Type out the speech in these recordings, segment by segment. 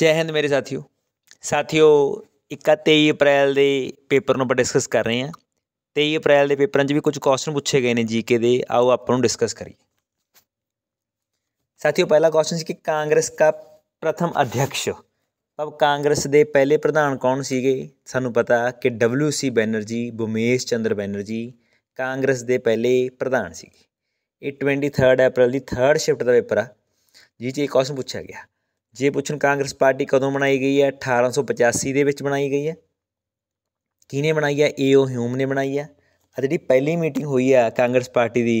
ਜੈ ਹਿੰਦ ਮੇਰੇ ਸਾਥੀਓ ਸਾਥੀਓ 23 ਅਪ੍ਰੈਲ ਦੇ ਪੇਪਰ ਨੂੰ ਆਪਾਂ ਡਿਸਕਸ ਕਰ ਰਹੇ ਹਾਂ 23 ਅਪ੍ਰੈਲ ਦੇ ਪੇਪਰਾਂ 'ਚ ਵੀ ਕੁਝ ਕੁਐਸਚਨ ਪੁੱਛੇ ਗਏ ਨੇ ਜੀਕੇ ਦੇ ਆਓ ਆਪਾਂ ਨੂੰ ਡਿਸਕਸ ਕਰੀਏ ਸਾਥੀਓ ਪਹਿਲਾ ਕੁਐਸਚਨ ਸੀ ਕਿ ਕਾਂਗਰਸ ਦਾ ਪ੍ਰਥਮ ਅਧਿਆਕਸ਼ ਅਬ ਕਾਂਗਰਸ ਦੇ ਪਹਿਲੇ ਪ੍ਰਧਾਨ ਕੌਣ ਸੀਗੇ ਸਾਨੂੰ ਪਤਾ ਕਿ ਡਬਲਯੂ ਸੀ ਬੈਨਰਜੀ ਬੁਮੇਸ਼ ਚੰਦਰ ਬੈਨਰਜੀ ਕਾਂਗਰਸ ਦੇ ਪਹਿਲੇ ਪ੍ਰਧਾਨ ਸੀਗੇ ਇਹ 23 ਅਪ੍ਰੈਲ ਦੀ 3rd ਸ਼ਿਫਟ ਦਾ ਪੇਪਰ ਆ ਜੀ ਚ ਇਹ ਕੁਐਸਚਨ ਪੁੱਛਿਆ ਗਿਆ ਜੇ ਪੁੱਛਣ ਕਾਂਗਰਸ ਪਾਰਟੀ ਕਦੋਂ ਬਣਾਈ ਗਈ ਹੈ 1885 ਦੇ ਵਿੱਚ ਬਣਾਈ ਗਈ ਹੈ ਕਿਹਨੇ ਬਣਾਈ ਹੈ ਏਓ ਹਿਊਮ ਨੇ ਬਣਾਈ ਹੈ ਆ ਜਿਹੜੀ ਪਹਿਲੀ ਮੀਟਿੰਗ ਹੋਈ ਹੈ ਕਾਂਗਰਸ ਪਾਰਟੀ ਦੀ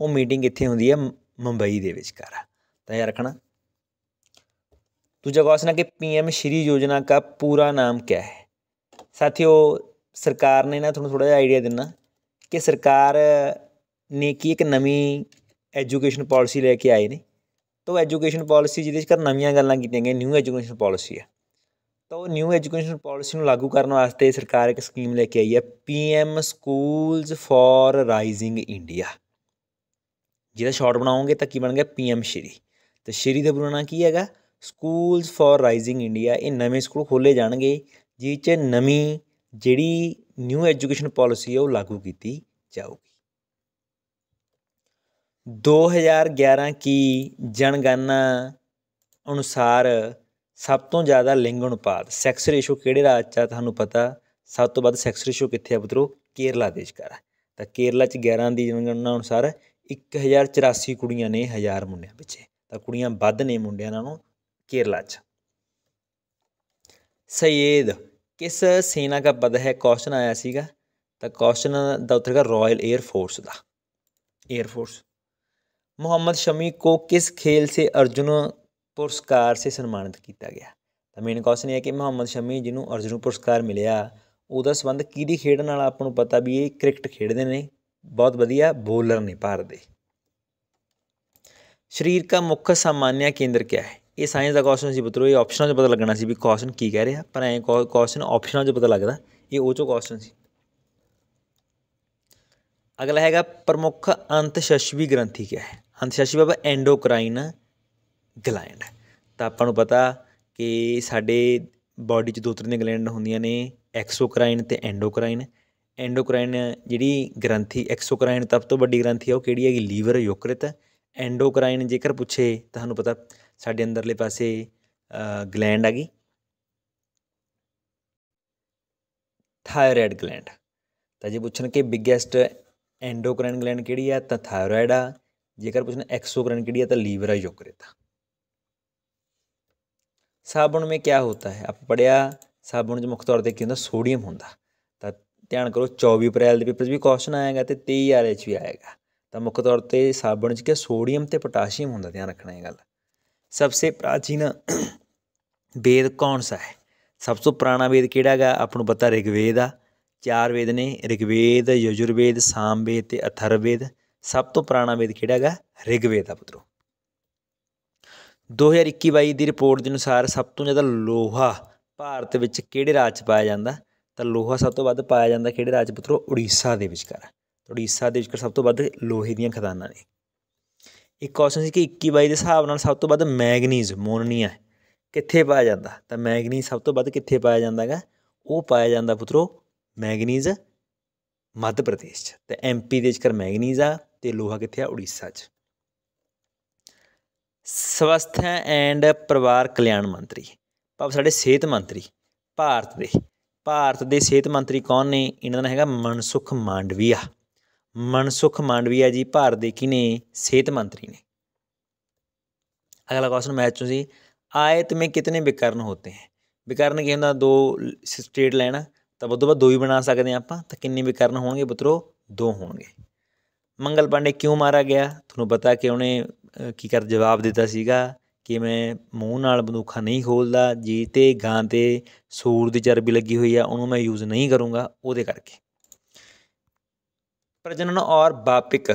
ਉਹ ਮੀਟਿੰਗ ਇੱਥੇ ਹੁੰਦੀ ਹੈ ਮੁੰਬਈ ਦੇ ਕਰ ਤਾਂ ਯਾਦ ਰੱਖਣਾ ਦੂਜਾ ਕੁਐਸਚਨ ਹੈ ਕਿ ਪੀਐਮ ਸ਼੍ਰੀ ਯੋਜਨਾ ਦਾ ਪੂਰਾ ਨਾਮ ਕੀ ਹੈ ਸਾਥੀਓ ਸਰਕਾਰ ਨੇ ਨਾ ਤੁਹਾਨੂੰ ਥੋੜਾ ਜਿਹਾ ਆਈਡੀਆ ਦਿੰਨਾ ਕਿ ਸਰਕਾਰ ਨੇ ਕੀ ਇੱਕ ਨਵੀਂ ਐਜੂਕੇਸ਼ਨ ਪਾਲਿਸੀ ਲੈ ਕੇ ਆਏ ਨੇ ਤਾਂ ਐਜੂਕੇਸ਼ਨ ਪਾਲਿਸੀ ਜਿਹਦੇ ਚ ਕਰ ਨਵੀਆਂ ਗੱਲਾਂ ਕੀਤੀਆਂ ਗਈਆਂ ਨਿਊ ਐਜੂਕੇਸ਼ਨ ਪਾਲਿਸੀ ਹੈ ਤਾਂ ਉਹ ਨਿਊ ਐਜੂਕੇਸ਼ਨ ਪਾਲਿਸੀ ਨੂੰ ਲਾਗੂ ਕਰਨ ਵਾਸਤੇ ਸਰਕਾਰ ਇੱਕ ਸਕੀਮ ਲੈ ਕੇ ਆਈ ਹੈ PM schools for rising India ਜਿਹਦਾ ਸ਼ਾਰਟ ਬਣਾਉਂਗੇ ਤਾਂ ਕੀ ਬਣ ਗਿਆ ਪੀਐਮ ਸ਼੍ਰੀ ਤੇ ਸ਼੍ਰੀ ਦਾ ਪੂਰਾ ਨਾਮ ਕੀ ਹੈਗਾ ਸਕੂਲਸ ਫॉर ਰਾਈਜ਼ਿੰਗ ਇੰਡੀਆ ਇਹ ਨਵੇਂ ਸਕੂਲ ਖੋਲੇ ਜਾਣਗੇ ਜਿਹ 'ਚ ਨਵੀਂ ਜਿਹੜੀ ਨਿਊ ਐਜੂਕੇਸ਼ਨ ਪਾਲਿਸੀ ਹੈ ਉਹ ਲਾਗੂ ਕੀਤੀ ਜਾਊਗੀ 2011 ਕੀ ਜਨਗਣਨਾ ਅਨੁਸਾਰ ਸਭ ਤੋਂ ਜ਼ਿਆਦਾ ਲਿੰਗ ਅਨੁਪਾਤ ਸੈਕਸ ਰੇਸ਼ੋ ਕਿਹੜੇ ਰਾਜ 'ਚ ਤੁਹਾਨੂੰ ਪਤਾ ਸਭ ਤੋਂ ਵੱਧ ਸੈਕਸ ਰੇਸ਼ੋ ਕਿੱਥੇ ਆ ਬਤਰੋ ਕੇਰਲਾ ਦੇਸ਼ ਕਰ ਤਾਂ ਕੇਰਲਾ 'ਚ 11 ਦੀ ਜਨਗਣਨਾ ਅਨੁਸਾਰ 1084 ਕੁੜੀਆਂ ਨੇ 1000 ਮੁੰਡਿਆਂ ਵਿੱਚ ਤਾਂ ਕੁੜੀਆਂ ਵੱਧ ਨੇ ਮੁੰਡਿਆਂ ਨਾਲੋਂ ਕੇਰਲਾ 'ਚ ਸੈਦ ਕਿਸ ਸੈਨਾ ਦਾ ਪਦ ਹੈ ਕੁਐਸਚਨ ਆਇਆ ਸੀਗਾ ਤਾਂ ਕੁਐਸਚਨ ਦਾ ਉੱਤਰ ਹੈ ਰਾਇਲ 에ਅਰ ਫੋਰਸ ਦਾ 에ਅਰ ਫੋਰਸ ਮੁਹੰਮਦ ਸ਼ਮੀ ਕੋ ਕਿਸ ਖੇਲ ਸੇ ਅਰਜੁਨ ਪੁਰਸਕਾਰ ਸੇ ਸਨਮਾਨਿਤ ਕੀਤਾ ਗਿਆ ਤਾਂ ਮੇਨ ਕੁਐਸਚਨ ਇਹ ਹੈ ਕਿ ਮੁਹੰਮਦ ਸ਼ਮੀ ਜਿਹਨੂੰ ਅਰਜੁਨ ਪੁਰਸਕਾਰ ਮਿਲਿਆ ਉਹਦਾ ਸੰਬੰਧ ਕਿਹਦੀ ਖੇਡ ਨਾਲ ਆਪਾਂ ਨੂੰ ਪਤਾ ਵੀ ਇਹ ਕ੍ਰਿਕਟ ਖੇਡਦੇ ਨੇ ਬਹੁਤ ਵਧੀਆ ਬੋਲਰ ਨੇ ਭਾਰ ਦੇ ਸਰੀਰ ਦਾ ਮੁੱਖ ਸਾਮਾਨਿਆ ਕੇਂਦਰ ਕਿਹ ਹੈ ਇਹ ਸਾਇੰਸ ਦਾ ਕੁਐਸਚਨ ਸੀ ਬਤਰੋ ਇਹ ਆਪਸ਼ਨਾਂ 'ਚ ਪਤਾ ਲੱਗਣਾ ਸੀ ਵੀ ਕੁਐਸਚਨ ਕੀ ਕਹਿ ਰਿਹਾ ਪਰ ਐਂ ਕੁਐਸਚਨ ਆਪਸ਼ਨਾਂ 'ਚ ਪਤਾ ਲੱਗਦਾ ਇਹ ਉਹ ਚੋਂ ਕੁਐਸਚਨ ਸੀ ਅਗਲਾ ਹੈਗਾ ਪ੍ਰਮੁੱਖ ਅੰਤਸ਼ਸ਼ਵੀ ਗ੍ਰੰਥੀ ਕਿਆ ਹੈ ਅੰਤਸ਼ਸ਼ਵੀ ਬਾਬਾ ਐਂਡੋਕਰਾਈਨ ਗਲੈਂਡ ਤਾਂ ਆਪਾਂ ਨੂੰ ਪਤਾ ਕਿ ਸਾਡੇ ਬਾਡੀ 'ਚ ਦੋ ਤਰ੍ਹਾਂ ਦੀਆਂ ਗਲੈਂਡ ਹੁੰਦੀਆਂ ਨੇ ਐਕਸੋਕਰਾਈਨ ਤੇ ਐਂਡੋਕਰਾਈਨ ਐਂਡੋਕਰਾਈਨ ਜਿਹੜੀ ਗ੍ਰੰਥੀ ਐਕਸੋਕਰਾਈਨ ਤਬ ਤੋਂ ਵੱਡੀ ਗ੍ਰੰਥੀ ਆ ਉਹ ਕਿਹੜੀ ਹੈਗੀ ਲੀਵਰ ਯੋਕ੍ਰਿਤ ਐਂਡੋਕਰਾਈਨ ਜੇਕਰ ਪੁੱਛੇ ਤੁਹਾਨੂੰ ਪਤਾ ਸਾਡੇ ਅੰਦਰਲੇ ਪਾਸੇ ਗਲੈਂਡ ਆ ਗਈ ਥਾਇਰਾਇਡ ਗਲੈਂਡ ਤਾਂ ਜੇ ਪੁੱਛਣ ਕਿ ਬਿਗੇਸਟ ਐਂਡੋਕ੍ਰਾਈਨ ਗਲੈਂਡ ਕਿਹੜੀ ਆ ਤਾਂ ਥਾਇਰੋਇਡ ਆ ਜੇਕਰ ਪੁੱਛਣਾ ਐਕਸੋਕ੍ਰਾਈਨ ਕਿਹੜੀ ਆ ਤਾਂ ਲੀਵਰ ਆ ਯੋਕਰੇਤਾ ਸਾਬਣ ਵਿੱਚ ਕੀ ਹੁੰਦਾ ਹੈ ਆਪਾਂ ਪੜਿਆ ਸਾਬਣ ਵਿੱਚ ਮੁੱਖ ਤੌਰ ਤੇ ਕੀ ਹੁੰਦਾ ਸੋਡੀਅਮ ਹੁੰਦਾ ਤਾਂ ਧਿਆਨ ਕਰੋ 24 ਅਪ੍ਰੈਲ ਦੇ ਪੇਪਰ ਵੀ ਕੁਐਸਚਨ ਆਏਗਾ ਤੇ 23 ਐਚ ਵੀ ਆਏਗਾ ਤਾਂ ਮੁੱਖ ਤੌਰ ਤੇ ਸਾਬਣ 'ਚ ਕੀ ਸੋਡੀਅਮ ਤੇ ਪੋਟਾਸ਼ੀਅਮ ਹੁੰਦਾ ਧਿਆਨ ਰੱਖਣਾ ਇਹ ਗੱਲ ਸਭ ਤੋਂ ਪ੍ਰਾਚੀਨ ਵੇਦ ਕੌਣ ਸਾ ਹੈ ਸਭ ਤੋਂ ਪੁਰਾਣਾ ਵੇਦ ਕਿਹੜਾ ਹੈਗਾ ਆਪ ਨੂੰ ਪਤਾ ਰਿਗਵੇਦ ਆ ਚਾਰ ਵੇਦ ਨੇ ਰਿਗਵੇਦ ਯਜੁਰਵੇਦ ਸਾਮਵੇਦ ਤੇ ਅਥਰਵੇਦ ਸਭ ਤੋਂ ਪੁਰਾਣਾ ਵੇਦ ਕਿਹੜਾ ਹੈਗਾ ਰਿਗਵੇਦ ਆ ਪੁੱਤਰੋ 2021-22 ਦੀ ਰਿਪੋਰਟ ਦੇ ਅਨੁਸਾਰ ਸਭ ਤੋਂ ਜ਼ਿਆਦਾ ਲੋਹਾ ਭਾਰਤ ਵਿੱਚ ਕਿਹੜੇ ਰਾਜ 'ਚ ਪਾਇਆ ਜਾਂਦਾ ਤਾਂ ਲੋਹਾ ਸਭ ਤੋਂ ਵੱਧ ਪਾਇਆ ਜਾਂਦਾ ਕਿਹੜੇ ਰਾਜ ਪੁੱਤਰੋ ਉੜੀਸਾ ਦੇ ਵਿਚਕਾਰ ਉੜੀਸਾ ਦੇ ਵਿਚਕਾਰ ਸਭ ਤੋਂ ਵੱਧ ਲੋਹੇ ਦੀਆਂ ਖਦਾਨਾਂ ਨੇ ਇੱਕ ਕੁਐਸਚਨ ਸੀ ਕਿ 21-22 ਦੇ ਹਿਸਾਬ ਨਾਲ ਸਭ ਤੋਂ ਵੱਧ ਮੈਗਨੀਜ਼ ਮੋਨਨੀਆ ਕਿੱਥੇ ਪਾਇਆ ਜਾਂਦਾ ਤਾਂ ਮੈਗਨੀਜ਼ ਸਭ ਤੋਂ ਵੱਧ ਕਿੱਥੇ ਪਾਇਆ ਜਾਂਦਾਗਾ ਉਹ ਪਾਇਆ ਜਾਂਦਾ ਪੁੱਤਰੋ ਮੈਗਨੀਜ਼ ਮੱਧ ਪ੍ਰਦੇਸ਼ 'ਚ ਤੇ ਐਮਪੀ ਦੇ ਜੇਕਰ ਮੈਗਨੀਜ਼ ਆ ਤੇ ਲੋਹਾ ਕਿੱਥੇ ਆ ਉੜੀਸਾ 'ਚ ਹੈ ਐਂਡ ਪਰਿਵਾਰ ਕਲਿਆਣ ਮੰਤਰੀ ਪਾਪ ਸਾਡੇ ਸਿਹਤ ਮੰਤਰੀ ਭਾਰਤ ਦੇ ਭਾਰਤ ਦੇ ਸਿਹਤ ਮੰਤਰੀ ਕੌਣ ਨੇ ਇਹਨਾਂ ਦਾ ਹੈਗਾ ਮਨਸੁਖ ਮਾਂਡਵੀਆ ਮਨਸੁਖ ਮਾਂਡਵੀਆ ਜੀ ਭਾਰਤ ਦੇ ਕਿਨੇ ਸਿਹਤ ਮੰਤਰੀ ਨੇ ਅਗਲਾ ਕੁਐਸਚਨ ਮੈਚ ਤੁਸੀਂ ਆਇਤ ਮੇ ਕਿਤਨੇ ਵਿਕਰਨ ਹੁੰਦੇ ਹਨ ਵਿਕਰਨ ਕੀ ਹੁੰਦਾ ਦੋ ਸਟੇਟ ਲੈਣਾ ਤਾਂ ਵੱਧੋ ਵੱਧ ਦੋ ਹੀ ਬਣਾ ਸਕਦੇ ਆ ਆਪਾਂ ਤਾਂ ਕਿੰਨੇ ਵੀ ਕਰਨ ਹੋਣਗੇ ਪੁੱਤਰੋ ਦੋ ਹੋਣਗੇ ਮੰਗਲ ਪਾਂਡੇ ਕਿਉਂ ਮਾਰਿਆ ਗਿਆ ਤੁਹਾਨੂੰ ਪਤਾ ਕਿ ਉਹਨੇ ਕੀ ਕਰ ਜਵਾਬ ਦਿੱਤਾ ਸੀਗਾ ਕਿ ਮੈਂ ਮੂੰਹ ਨਾਲ ਬੰਦੂਖਾ ਨਹੀਂ ਖੋਲਦਾ ਜੀ ਤੇ ਗਾਂ ਤੇ ਸੂਰ ਦੀ ਚਰਬੀ ਲੱਗੀ ਹੋਈ ਆ ਉਹਨੂੰ ਮੈਂ ਯੂਜ਼ ਨਹੀਂ ਕਰੂੰਗਾ ਉਹਦੇ ਕਰਕੇ ਪ੍ਰਜਨਨ ਔਰ ਬਾਪਿਕ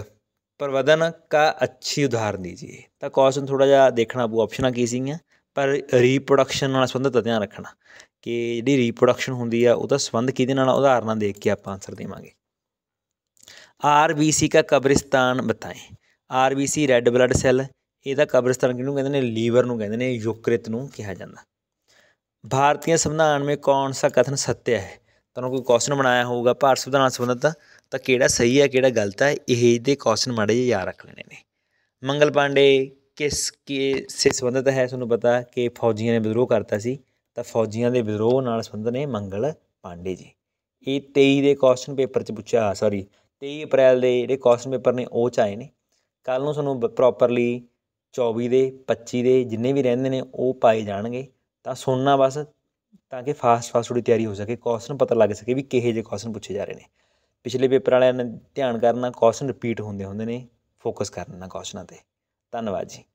ਪਰਵਦਨ ਦਾ ਅੱਛੀ उदाहरण ਦੀਜੀ ਤਾਂ ਕੁਐਸਚਨ ਥੋੜਾ ਜਿਹਾ ਦੇਖਣਾ वो ਆਪਸ਼ਨਾਂ ਕੀ ਸੀਗੀਆਂ ਪਰ ਰੀਪ੍ਰੋਡਕਸ਼ਨ ਨਾਲ ਸੰਬੰਧਿਤ ਧਿਆਨ ਰੱਖਣਾ ਕਿ ਜਿਹੜੀ ਰੀਪਰੋਡਕਸ਼ਨ ਹੁੰਦੀ ਆ ਉਹਦਾ ਸੰਬੰਧ ਕਿਹਦੇ ਨਾਲ ਉਦਾਹਰਨਾਂ ਦੇਖ ਕੇ ਆਪਾਂ ਆਨਸਰ ਦੇਵਾਂਗੇ ਆਰਬੀਸੀ ਦਾ ਕਬਰਿਸਤਾਨ ਬਤਾਏ ਆਰਬੀਸੀ ਰੈੱਡ ਬਲੱਡ ਸੈੱਲ ਇਹਦਾ ਕਬਰਿਸਤਾਨ ਕਿਹਨੂੰ ਕਹਿੰਦੇ ਨੇ ਲੀਵਰ ਨੂੰ ਕਹਿੰਦੇ ਨੇ ਯੋਕ੍ਰਿਤ ਨੂੰ ਕਿਹਾ ਜਾਂਦਾ ਭਾਰਤੀ ਸੰਵਿਧਾਨ ਵਿੱਚ ਕੌਣ ਸਾ ਕਥਨ ਸੱਤਿਆ ਹੈ ਤੁਹਾਨੂੰ ਕੋਈ ਕੁਐਸਚਨ ਬਣਾਇਆ ਹੋਊਗਾ ਭਾਰਤ ਸੰਵਿਧਾਨ ਸੰਬੰਧਤ ਤਾਂ ਕਿਹੜਾ ਸਹੀ ਹੈ ਕਿਹੜਾ ਗਲਤ ਹੈ ਇਹ ਦੇ ਕੁਐਸਚਨ ਮਾੜੇ ਜਿਹਾ ਯਾਦ ਰੱਖ ਲੈਣੇ ਨੇ ਮੰਗਲ ਪਾਂਡੇ ਕਿਸ ਕੇ ਸੇ ਸੰਬੰਧਤ ਹੈ ਤੁਹਾਨੂੰ ਪਤਾ ਕਿ ਫੌਜੀਆਂ ਨੇ ਵਿਦਰੋਹ ਕਰਤਾ ਸੀ ਤਾਂ ਫੌਜੀਆਂ ਦੇ ਵਿਦਰੋਹ ਨਾਲ ਸੰਬੰਧ ਨੇ ਮੰਗਲ ਪਾਂਡੇ ਜੀ ਇਹ 23 ਦੇ ਕੁਐਸਚਨ ਪੇਪਰ 'ਚ ਪੁੱਛਿਆ ਸੌਰੀ 23 ਅਪ੍ਰੈਲ ਦੇ ਜਿਹੜੇ ਕੁਐਸਚਨ ਪੇਪਰ ਨੇ ਉਹ 'ਚ ਆਏ ਨੇ ਕੱਲ ਨੂੰ ਤੁਹਾਨੂੰ ਪ੍ਰੋਪਰਲੀ 24 ਦੇ 25 ਦੇ ਜਿੰਨੇ ਵੀ ਰਹਿੰਦੇ ਨੇ ਉਹ ਪਾਏ ਜਾਣਗੇ ਤਾਂ ਸੁਣਨਾ ਬਸ ਤਾਂ ਕਿ ਫਾਸਟ ਫਾਸਟ ਦੀ ਤਿਆਰੀ ਹੋ ਸਕੇ ਕੁਐਸਚਨ ਪਤਾ ਲੱਗ ਸਕੇ ਵੀ ਕਿਹੇ ਜਿਹੇ ਕੁਐਸਚਨ ਪੁੱਛੇ ਜਾ ਰਹੇ ਨੇ ਪਿਛਲੇ ਪੇਪਰ ਵਾਲਿਆਂ ਨੇ ਧਿਆਨ ਕਰਨਾ ਕੁਐਸਚਨ ਰਿਪੀਟ ਹੁੰਦੇ ਹੁੰਦੇ ਨੇ ਫੋਕਸ ਕਰਨਾ ਕੁਐਸਚਨਾਂ ਤੇ ਧੰਨਵਾਦ ਜੀ